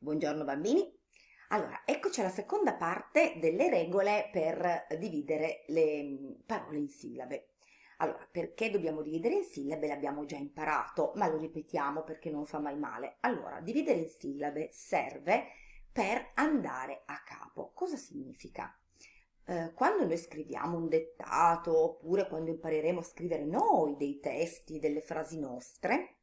Buongiorno bambini. Allora, eccoci alla seconda parte delle regole per dividere le mm, parole in sillabe. Allora, perché dobbiamo dividere in sillabe l'abbiamo già imparato, ma lo ripetiamo perché non fa mai male. Allora, dividere in sillabe serve per andare a capo. Cosa significa? Eh, quando noi scriviamo un dettato, oppure quando impareremo a scrivere noi dei testi, delle frasi nostre,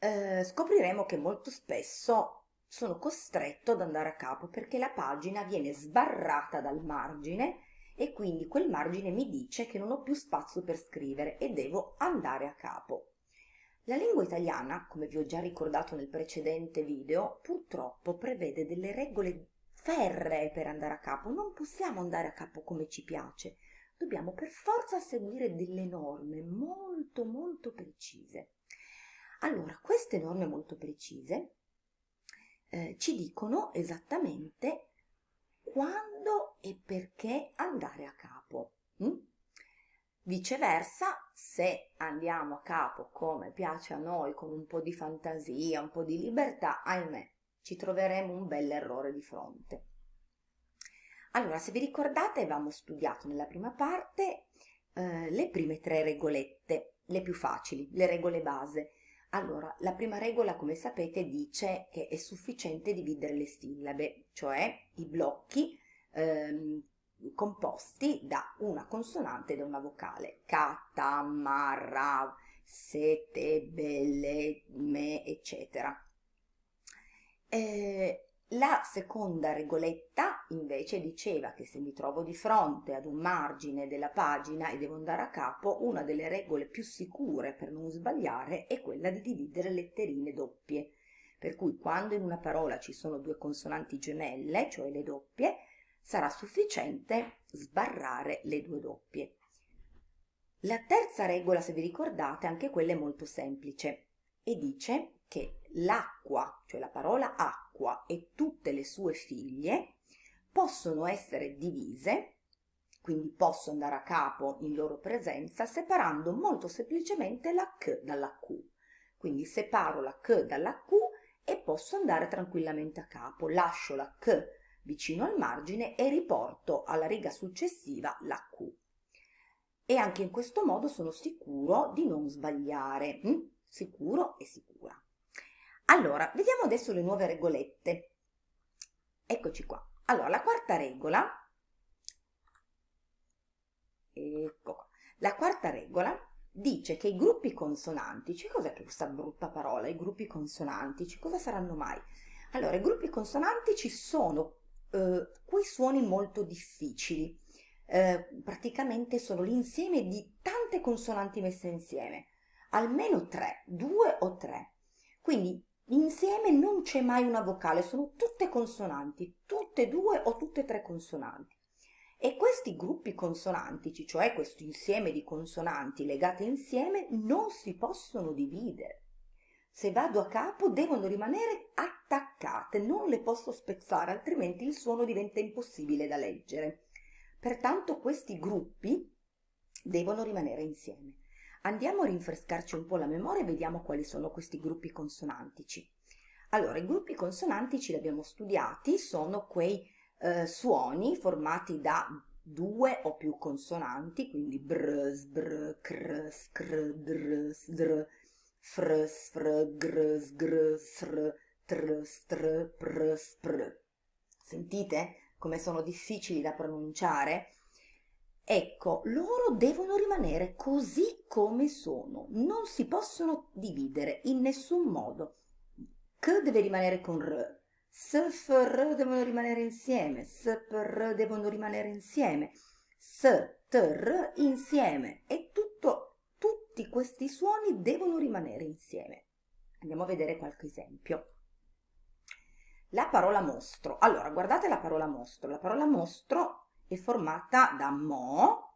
eh, scopriremo che molto spesso sono costretto ad andare a capo perché la pagina viene sbarrata dal margine e quindi quel margine mi dice che non ho più spazio per scrivere e devo andare a capo. La lingua italiana, come vi ho già ricordato nel precedente video, purtroppo prevede delle regole ferree per andare a capo, non possiamo andare a capo come ci piace, dobbiamo per forza seguire delle norme molto molto precise. Allora, queste norme molto precise eh, ci dicono esattamente quando e perché andare a capo. Mm? Viceversa, se andiamo a capo come piace a noi, con un po' di fantasia, un po' di libertà, ahimè, ci troveremo un bel errore di fronte. Allora, se vi ricordate, avevamo studiato nella prima parte eh, le prime tre regolette, le più facili, le regole base, allora, la prima regola, come sapete, dice che è sufficiente dividere le sillabe, cioè i blocchi ehm, composti da una consonante e da una vocale. Katamarav, sete, belle, me, eccetera. Eh, la seconda regoletta invece diceva che se mi trovo di fronte ad un margine della pagina e devo andare a capo, una delle regole più sicure per non sbagliare è quella di dividere letterine doppie. Per cui quando in una parola ci sono due consonanti gemelle, cioè le doppie, sarà sufficiente sbarrare le due doppie. La terza regola, se vi ricordate, anche quella è molto semplice e dice che l'acqua, cioè la parola acqua, Acqua e tutte le sue figlie possono essere divise, quindi posso andare a capo in loro presenza, separando molto semplicemente la K dalla Q. Quindi separo la K dalla Q e posso andare tranquillamente a capo, lascio la K vicino al margine e riporto alla riga successiva la Q. E anche in questo modo sono sicuro di non sbagliare, hm? sicuro e sicura. Allora, vediamo adesso le nuove regolette. Eccoci qua. Allora, la quarta regola, ecco qua, la quarta regola dice che i gruppi consonantici, cioè, cos'è questa brutta parola, i gruppi consonantici, cioè, cosa saranno mai? Allora, i gruppi consonantici sono eh, quei suoni molto difficili, eh, praticamente sono l'insieme di tante consonanti messe insieme, almeno tre, due o tre. Quindi insieme non c'è mai una vocale, sono tutte consonanti, tutte due o tutte tre consonanti. E questi gruppi consonantici, cioè questo insieme di consonanti legate insieme, non si possono dividere. Se vado a capo devono rimanere attaccate, non le posso spezzare, altrimenti il suono diventa impossibile da leggere. Pertanto questi gruppi devono rimanere insieme. Andiamo a rinfrescarci un po' la memoria e vediamo quali sono questi gruppi consonantici. Allora, i gruppi consonantici li abbiamo studiati, sono quei eh, suoni formati da due o più consonanti, quindi br, sbr, cr, scr, dr, sdr, fr, sfr, gr, sgr, sr, tr, str, pr, spr. Sentite come sono difficili da pronunciare? Ecco, loro devono rimanere così come sono, non si possono dividere in nessun modo. K deve rimanere con R, S, F, R devono rimanere insieme, S, P, R devono rimanere insieme, S, T, R insieme e tutto, tutti questi suoni devono rimanere insieme. Andiamo a vedere qualche esempio. La parola mostro. Allora, guardate la parola mostro. La parola mostro è formata da mo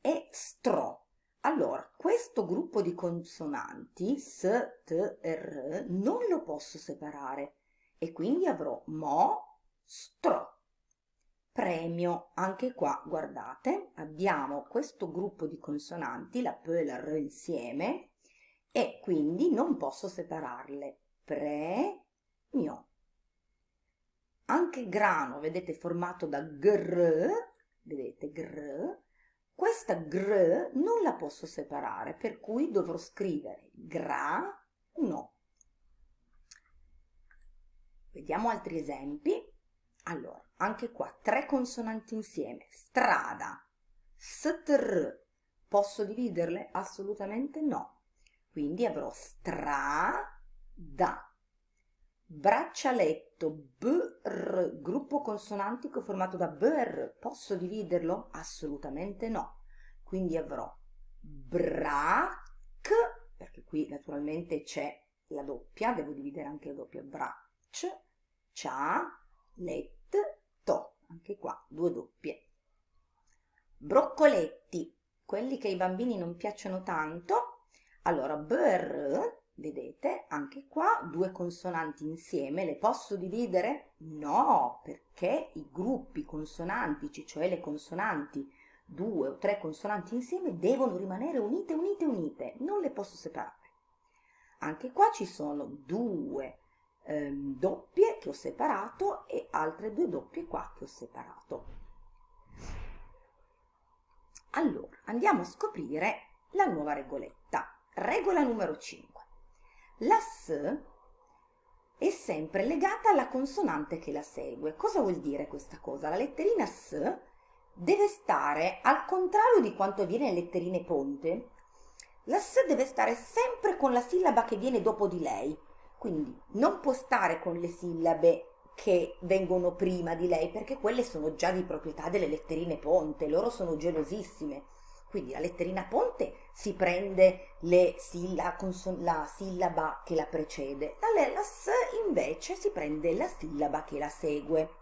e stro. Allora, questo gruppo di consonanti, s, t r, non lo posso separare e quindi avrò mo, stro. Premio, anche qua, guardate, abbiamo questo gruppo di consonanti, la p e la r insieme, e quindi non posso separarle. Premio anche il grano, vedete, formato da gr, vedete, gr, questa gr non la posso separare, per cui dovrò scrivere gra, no. Vediamo altri esempi. Allora, anche qua, tre consonanti insieme. Strada, str, posso dividerle? Assolutamente no. Quindi avrò strada. Braccialetto, BR, gruppo consonantico formato da BR, posso dividerlo? Assolutamente no. Quindi avrò BRAC, perché qui naturalmente c'è la doppia, devo dividere anche la doppia, BRAC, CHA, LET, TO, anche qua due doppie. Broccoletti, quelli che ai bambini non piacciono tanto, allora BR Vedete, anche qua due consonanti insieme le posso dividere? No, perché i gruppi consonantici, cioè le consonanti, due o tre consonanti insieme, devono rimanere unite, unite, unite, non le posso separare. Anche qua ci sono due ehm, doppie che ho separato e altre due doppie qua che ho separato. Allora, andiamo a scoprire la nuova regoletta. Regola numero 5. La S è sempre legata alla consonante che la segue. Cosa vuol dire questa cosa? La letterina S deve stare al contrario di quanto avviene in letterine ponte. La S deve stare sempre con la sillaba che viene dopo di lei, quindi non può stare con le sillabe che vengono prima di lei perché quelle sono già di proprietà delle letterine ponte, loro sono gelosissime. Quindi la letterina ponte si prende silla, la sillaba che la precede, la lelas invece si prende la sillaba che la segue.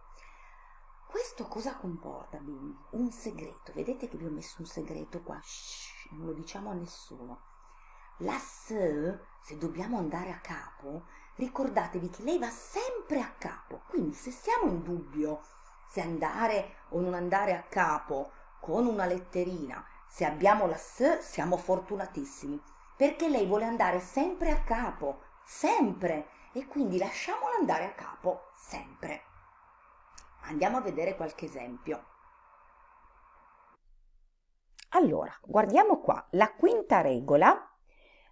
Questo cosa comporta, bimbi? Un segreto. Vedete che vi ho messo un segreto qua? Shh, non lo diciamo a nessuno. La S, se dobbiamo andare a capo, ricordatevi che lei va sempre a capo. Quindi se siamo in dubbio se andare o non andare a capo con una letterina se abbiamo la S siamo fortunatissimi, perché lei vuole andare sempre a capo, sempre, e quindi lasciamola andare a capo, sempre. Andiamo a vedere qualche esempio. Allora, guardiamo qua, la quinta regola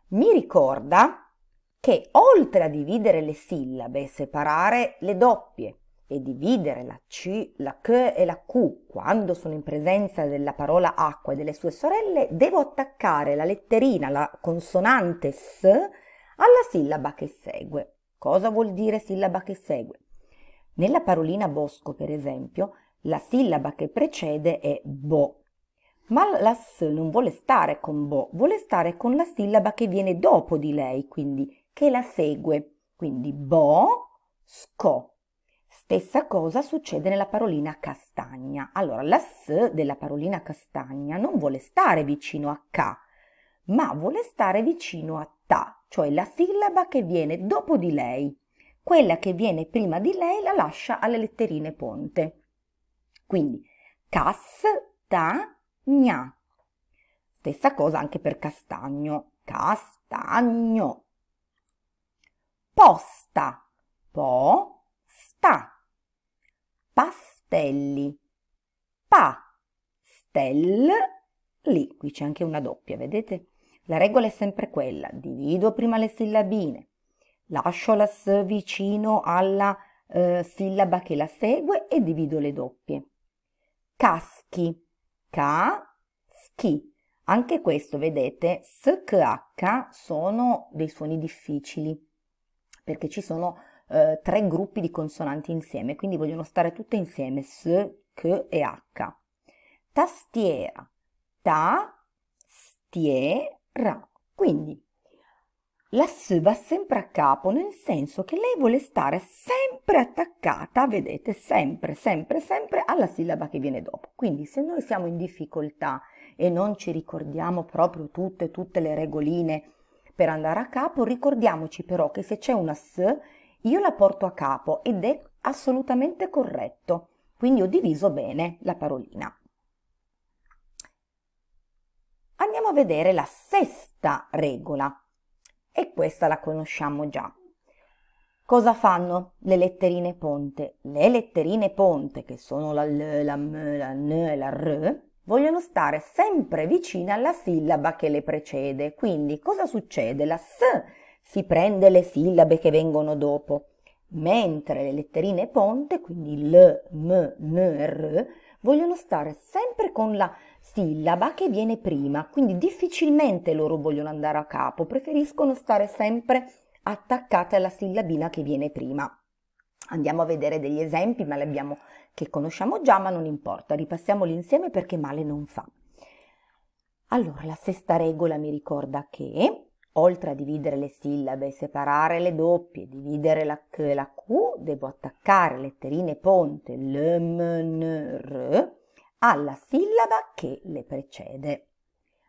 mi ricorda che oltre a dividere le sillabe e separare le doppie e dividere la C, la Q e la Q quando sono in presenza della parola acqua e delle sue sorelle, devo attaccare la letterina, la consonante S, alla sillaba che segue. Cosa vuol dire sillaba che segue? Nella parolina bosco, per esempio, la sillaba che precede è bo, ma la S non vuole stare con bo, vuole stare con la sillaba che viene dopo di lei, quindi che la segue. Quindi bo, sco. Stessa cosa succede nella parolina castagna. Allora, la S della parolina castagna non vuole stare vicino a K, ma vuole stare vicino a Ta, cioè la sillaba che viene dopo di lei. Quella che viene prima di lei la lascia alle letterine ponte. Quindi, cas, ta, gna. Stessa cosa anche per castagno. Castagno. Posta. Po. Sta pastelli. Pa, stel, lì, qui c'è anche una doppia, vedete? La regola è sempre quella, divido prima le sillabine, lascio la s vicino alla eh, sillaba che la segue e divido le doppie. Caschi, ca, schi. Anche questo, vedete, s, k, h sono dei suoni difficili perché ci sono eh, tre gruppi di consonanti insieme, quindi vogliono stare tutte insieme, S, K e H. Tastiera, ta, stiera. Quindi la S va sempre a capo, nel senso che lei vuole stare sempre attaccata, vedete, sempre, sempre, sempre alla sillaba che viene dopo. Quindi se noi siamo in difficoltà e non ci ricordiamo proprio tutte, tutte le regoline per andare a capo, ricordiamoci però che se c'è una S io la porto a capo ed è assolutamente corretto, quindi ho diviso bene la parolina. Andiamo a vedere la sesta regola e questa la conosciamo già. Cosa fanno le letterine ponte? Le letterine ponte, che sono la L, la M, la N e la R, vogliono stare sempre vicine alla sillaba che le precede. Quindi cosa succede? La S si prende le sillabe che vengono dopo, mentre le letterine ponte, quindi L, M, N, R, vogliono stare sempre con la sillaba che viene prima, quindi difficilmente loro vogliono andare a capo, preferiscono stare sempre attaccate alla sillabina che viene prima. Andiamo a vedere degli esempi, ma li abbiamo che conosciamo già, ma non importa, ripassiamoli insieme perché male non fa. Allora, la sesta regola mi ricorda che Oltre a dividere le sillabe, separare le doppie, dividere la Q e la Q, devo attaccare letterine ponte L, M, N, R alla sillaba che le precede.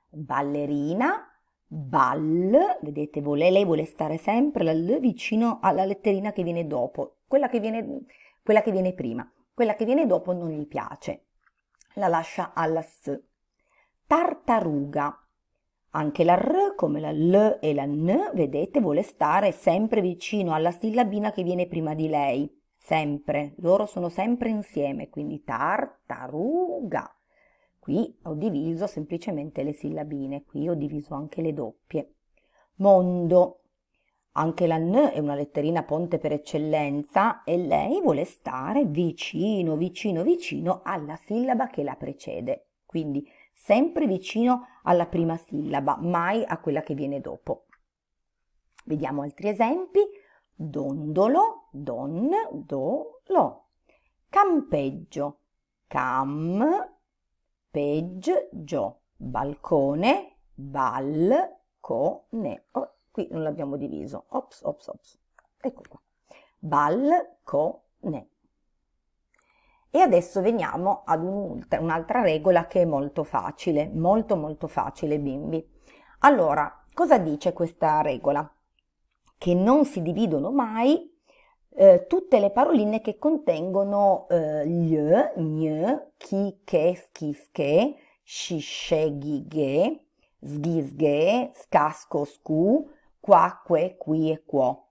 Ballerina, ball, vedete, vuole, lei vuole stare sempre la L vicino alla letterina che viene dopo, quella che viene, quella che viene prima. Quella che viene dopo non gli piace, la lascia alla S. Tartaruga, anche la R, come la L e la N, vedete, vuole stare sempre vicino alla sillabina che viene prima di lei. Sempre. Loro sono sempre insieme, quindi tartaruga. Qui ho diviso semplicemente le sillabine, qui ho diviso anche le doppie. Mondo. Anche la N è una letterina ponte per eccellenza e lei vuole stare vicino, vicino, vicino alla sillaba che la precede. Quindi sempre vicino alla prima sillaba, mai a quella che viene dopo. Vediamo altri esempi. Dondolo, don, do, lo. Campeggio, cam, peggio, balcone, bal, co, ne. Oh, qui non l'abbiamo diviso. Ops, ops, ops. Ecco qua. Bal, co, ne. E adesso veniamo ad un'altra regola che è molto facile, molto molto facile bimbi. Allora, cosa dice questa regola? Che non si dividono mai eh, tutte le paroline che contengono eh, gli, gn, chi, che, schis, che, scisce, ghighe, sghisghe, scasco, scu, qua, que, qui e quo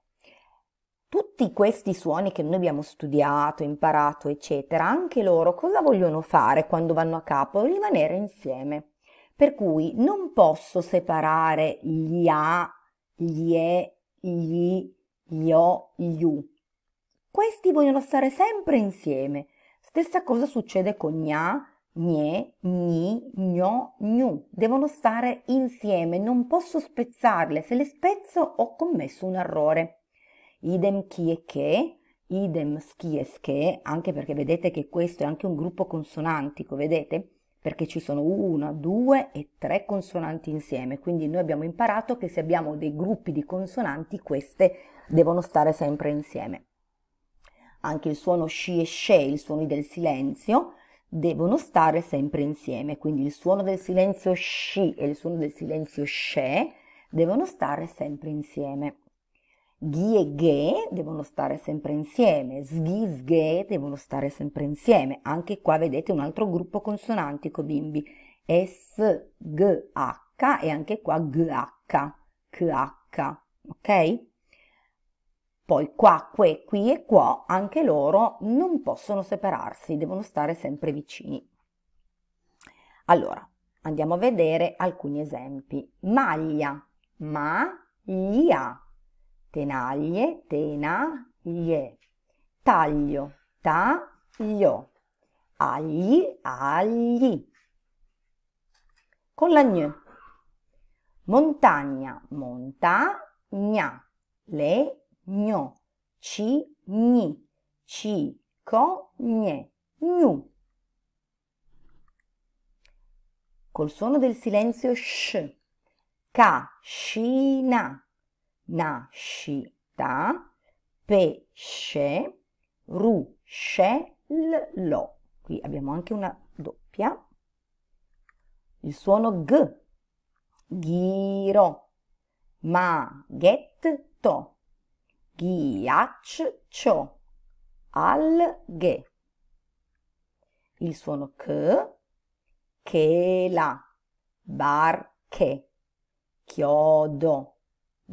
tutti questi suoni che noi abbiamo studiato, imparato, eccetera, anche loro cosa vogliono fare quando vanno a capo? Rimanere insieme. Per cui non posso separare gli A, gli E, gli, gli O, gli U. Questi vogliono stare sempre insieme. Stessa cosa succede con gna, gne, gni, gno, gnu. Devono stare insieme, non posso spezzarle. Se le spezzo ho commesso un errore idem chi e che, idem schi e sche, anche perché vedete che questo è anche un gruppo consonantico, vedete? Perché ci sono una, due e tre consonanti insieme, quindi noi abbiamo imparato che se abbiamo dei gruppi di consonanti queste devono stare sempre insieme. Anche il suono sci e sce, i suoni del silenzio, devono stare sempre insieme, quindi il suono del silenzio sci e il suono del silenzio sce devono stare sempre insieme ghi e ghe devono stare sempre insieme, sghi, sghe devono stare sempre insieme. Anche qua vedete un altro gruppo consonantico, bimbi. S, G, H e anche qua GH, KH, ok? Poi qua, que, qui e qua, anche loro non possono separarsi, devono stare sempre vicini. Allora, andiamo a vedere alcuni esempi. Maglia, ma, glia tenaglie, tenaglie, taglio, taglio, agli, agli. Con la gn. Montagna, montagna, legno, cigni, cicogne, gnu. Col suono del silenzio sh, cascina, nascita, pesce, ruscello. Qui abbiamo anche una doppia. Il suono g, ghiro, maghetto, ghiaccio, alghe. Il suono c, chela, barche, chiodo,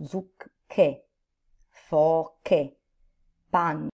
zucche foche pan